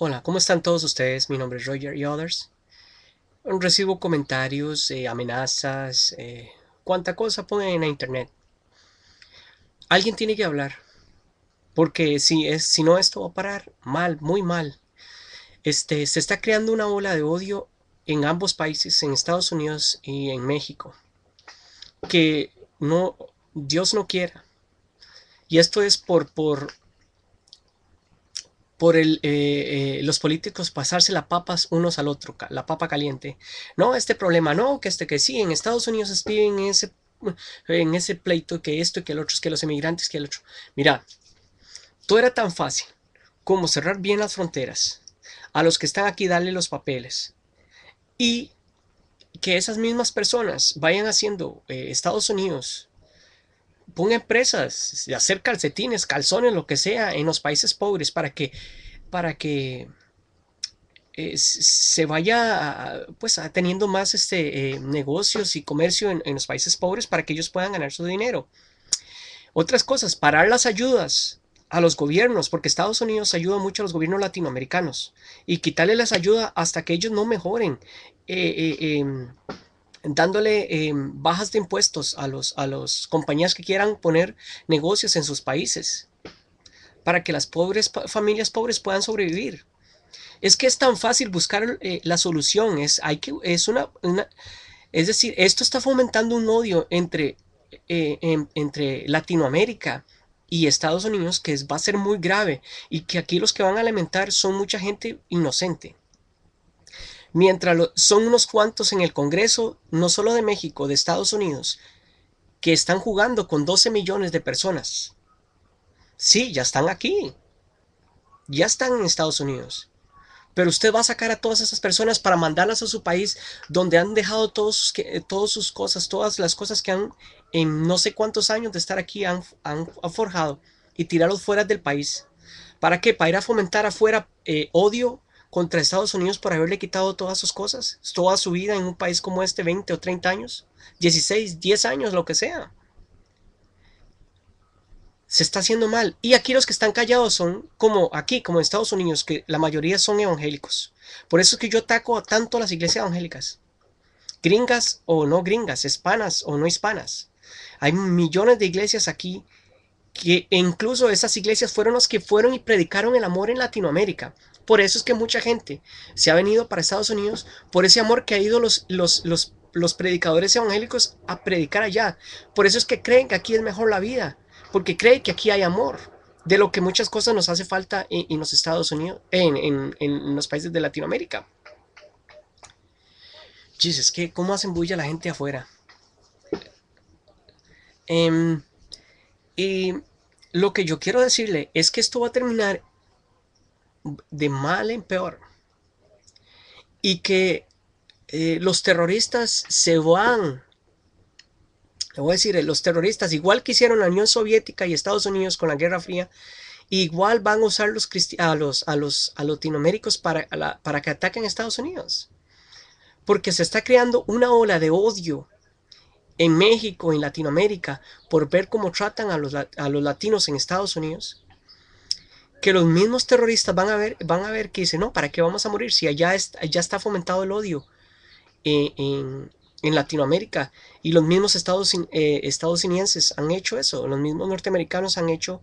Hola, ¿cómo están todos ustedes? Mi nombre es Roger y others. Recibo comentarios, eh, amenazas, eh, cuánta cosa ponen en la internet. Alguien tiene que hablar, porque si, es, si no esto va a parar mal, muy mal. Este, se está creando una ola de odio en ambos países, en Estados Unidos y en México, que no, Dios no quiera. Y esto es por, por por el, eh, eh, los políticos pasarse las papas unos al otro, la papa caliente. No, este problema no, que este que sí, en Estados Unidos se ese, en ese pleito que esto, que el otro, que los emigrantes, que el otro. Mira, todo era tan fácil como cerrar bien las fronteras, a los que están aquí darle los papeles y que esas mismas personas vayan haciendo eh, Estados Unidos pon empresas de hacer calcetines, calzones, lo que sea, en los países pobres para que, para que eh, se vaya pues teniendo más este, eh, negocios y comercio en, los países pobres para que ellos puedan ganar su dinero. Otras cosas, parar las ayudas a los gobiernos, porque Estados Unidos ayuda mucho a los gobiernos latinoamericanos y quitarle las ayudas hasta que ellos no mejoren. Eh, em, dándole eh, bajas de impuestos a las a los compañías que quieran poner negocios en sus países para que las pobres familias pobres puedan sobrevivir. Es que es tan fácil buscar eh, la solución, es, hay que, es, una, es decir, esto está fomentando un odio entre, eh, entre Latinoamérica y Estados Unidos que va a ser muy grave y que aquí los que van a alimentar son mucha gente inocente mientras son unos cuantos en el Congreso, no solo de México, de Estados Unidos, que están jugando con 12 millones de personas. Sí, ya están aquí. Ya están en Estados Unidos. Pero usted va a sacar a todas esas personas para mandarlas a su país donde han dejado todos, todas sus cosas, todas las cosas que han en no sé cuántos años de estar aquí han, forjado y tirarlos fuera del país. ¿Para qué? Para ir a fomentar afuera eh, odio contra Estados Unidos por haberle quitado todas sus cosas, toda su vida en un país como este, 20 o 30 años, 16, 10 años, lo que sea. Se está haciendo mal. Y aquí los que están callados son como aquí, como en Estados Unidos, que la mayoría son evangélicos. Por eso es que yo ataco tanto a las iglesias evangélicas. Gringas o no gringas, hispanas o no hispanas. Hay millones de iglesias aquí que incluso esas iglesias fueron las que fueron y predicaron el amor en Latinoamérica. Por eso es que mucha gente se ha venido para Estados Unidos, por ese amor que ha ido los, los, predicadores evangélicos a predicar allá. Por eso es que creen que aquí es mejor la vida, porque creen que aquí hay amor, de lo que muchas cosas nos hace falta en, los Estados Unidos, en, los países de Latinoamérica. Jesus, que cómo hacen bulla la gente afuera. Em, y lo que yo quiero decirle es que esto va a terminar de mal en peor y que eh, los terroristas se van. Le voy a decir, eh, los terroristas, igual que hicieron la Unión Soviética y Estados Unidos con la Guerra Fría, igual van a usar los a los, a los latinoaméricos para, para que ataquen a Estados Unidos. Porque se está creando una ola de odio en México, en Latinoamérica, por ver cómo tratan a los, a los latinos en Estados Unidos que los mismos terroristas van a ver, van a ver que dicen, no, ¿para qué vamos a morir si allá, está, está fomentado el odio en, Latinoamérica? Y los mismos estados, eh, estadounidenses han hecho eso, los mismos norteamericanos han hecho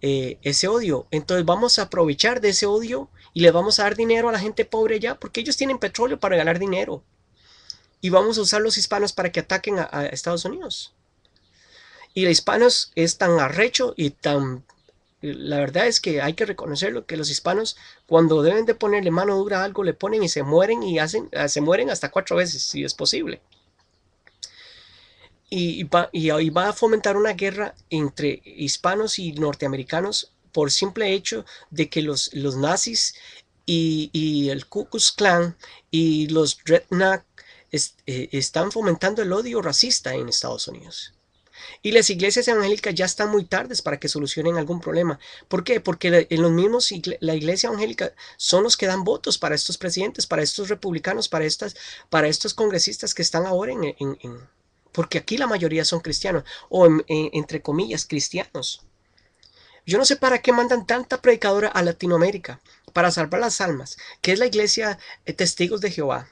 eh, ese odio. Entonces vamos a aprovechar de ese odio y le vamos a dar dinero a la gente pobre allá porque ellos tienen petróleo para ganar dinero. Y vamos a usar los hispanos para que ataquen a, a Estados Unidos. Y los hispanos es tan arrecho y tan la verdad es que hay que reconocerlo que los hispanos cuando deben de ponerle mano dura a algo le ponen y se mueren y hacen ah, se mueren hasta cuatro veces si es posible y, va, va a fomentar una guerra entre hispanos y norteamericanos por simple hecho de que los, nazis y, el Ku Klux Klan y los Dreadnought eh, están fomentando el odio racista en Estados Unidos. Y las iglesias evangélicas ya están muy tardes para que solucionen algún problema. ¿Por qué? Porque en los mismos la iglesia evangélica son los que dan votos para estos presidentes, para estos republicanos, para, estas, para estos congresistas que están ahora en, Porque aquí la mayoría son cristianos, o entre comillas, cristianos. Yo no sé para qué mandan tanta predicadora a Latinoamérica, para salvar las almas, que es la iglesia eh, Testigos de Jehová,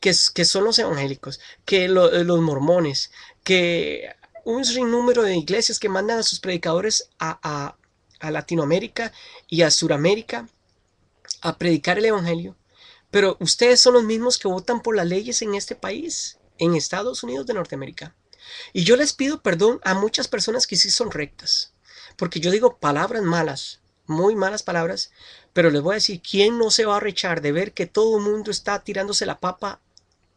que, que son los evangélicos, que eh, los mormones, que un sinnúmero de iglesias que mandan a sus predicadores a, a, a Latinoamérica y a Suramérica a predicar el Evangelio, pero ustedes son los mismos que votan por las leyes en este país, en Estados Unidos de Norteamérica. Y yo les pido perdón a muchas personas que sí son rectas, porque yo digo palabras malas, muy malas palabras, pero les voy a decir, ¿quién no se va a rechar de ver que todo el mundo está tirándose la papa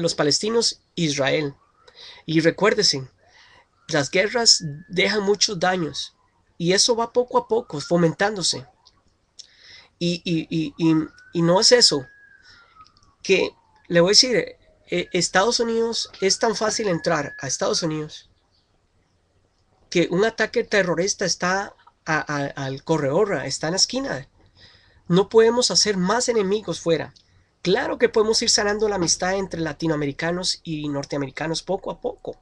los palestinos Israel. Y recuérdese, las guerras dejan muchos daños y eso va poco a poco fomentándose. Y, no es eso, que le voy a decir, e, Estados Unidos es tan fácil entrar a Estados Unidos que un ataque terrorista está al corredor, está en la esquina. No podemos hacer más enemigos fuera. Claro que podemos ir sanando la amistad entre latinoamericanos y norteamericanos poco a poco.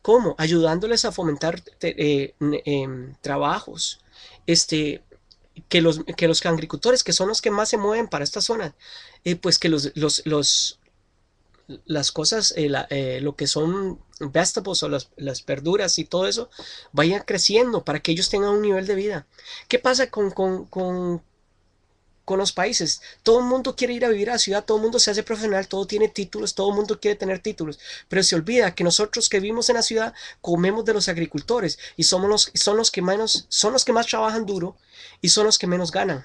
¿Cómo? Ayudándoles a fomentar eh, em, trabajos, este, que los, los agricultores, que son los que más se mueven para esta zona, eh, pues que los, los, las cosas, eh, lo que son vegetables o las, las, verduras y todo eso, vayan creciendo para que ellos tengan un nivel de vida. ¿Qué pasa con, con, con con los países. Todo el mundo quiere ir a vivir a la ciudad, todo el mundo se hace profesional, todo tiene títulos, todo el mundo quiere tener títulos, pero se olvida que nosotros que vivimos en la ciudad comemos de los agricultores y somos los, son, los que menos, son los que más trabajan duro y son los que menos ganan.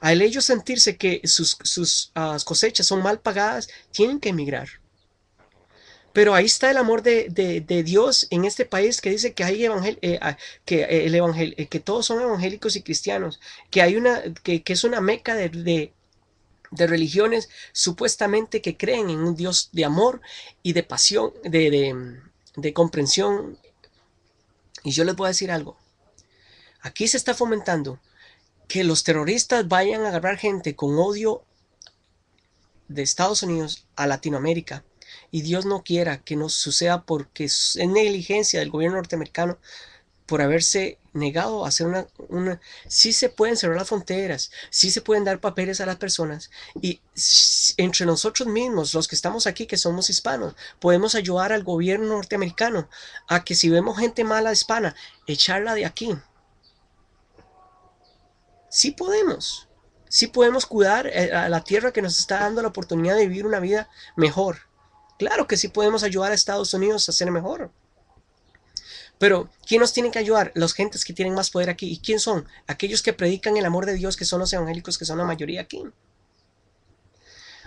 Al ellos sentirse que sus, ah, cosechas son mal pagadas, tienen que emigrar. Pero ahí está el amor de, Dios en este país que dice que hay evangel eh, ah, que, eh, el eh, que todos son evangélicos y cristianos, que hay una que, es una meca de, religiones supuestamente que creen en un Dios de amor y de pasión, de, de comprensión. Y yo les voy a decir algo. Aquí se está fomentando que los terroristas vayan a agarrar gente con odio de Estados Unidos a Latinoamérica y Dios no quiera que nos suceda porque es negligencia del gobierno norteamericano por haberse negado a hacer una, Sí se pueden cerrar las fronteras, sí se pueden dar papeles a las personas y entre nosotros mismos, los que estamos aquí, que somos hispanos, podemos ayudar al gobierno norteamericano a que si vemos gente mala hispana, echarla de aquí. Sí podemos, sí podemos cuidar eh, a la tierra que nos está dando la oportunidad de vivir una vida mejor. Claro que sí podemos ayudar a Estados Unidos a ser mejor. Pero, ¿quién nos tiene que ayudar? Los gentes que tienen más poder aquí. ¿Y quién son? Aquellos que predican el amor de Dios, que son los evangélicos, que son la mayoría aquí.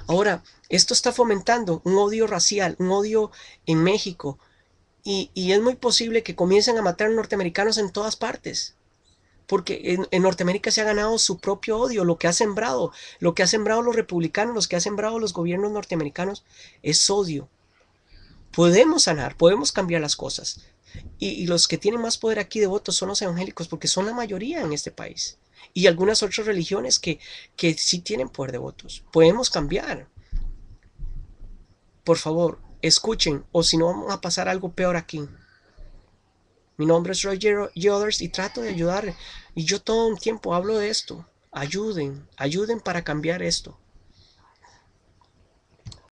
Ahora, esto está fomentando un odio racial, un odio en México. Y, y es muy posible que comiencen a matar norteamericanos en todas partes porque en, Norteamérica se ha ganado su propio odio, lo que ha sembrado, lo que ha sembrado los republicanos, lo que ha sembrado los gobiernos norteamericanos es odio. Podemos sanar, podemos cambiar las cosas. Y, los que tienen más poder aquí de votos son los evangélicos, porque son la mayoría en este país. Y algunas otras religiones que, que sí tienen poder de votos. Podemos cambiar. Por favor, escuchen, o si no vamos a pasar algo peor aquí. Mi nombre es Roger Yoders y trato de ayudar. Y yo todo un tiempo hablo de esto. Ayuden, ayuden para cambiar esto.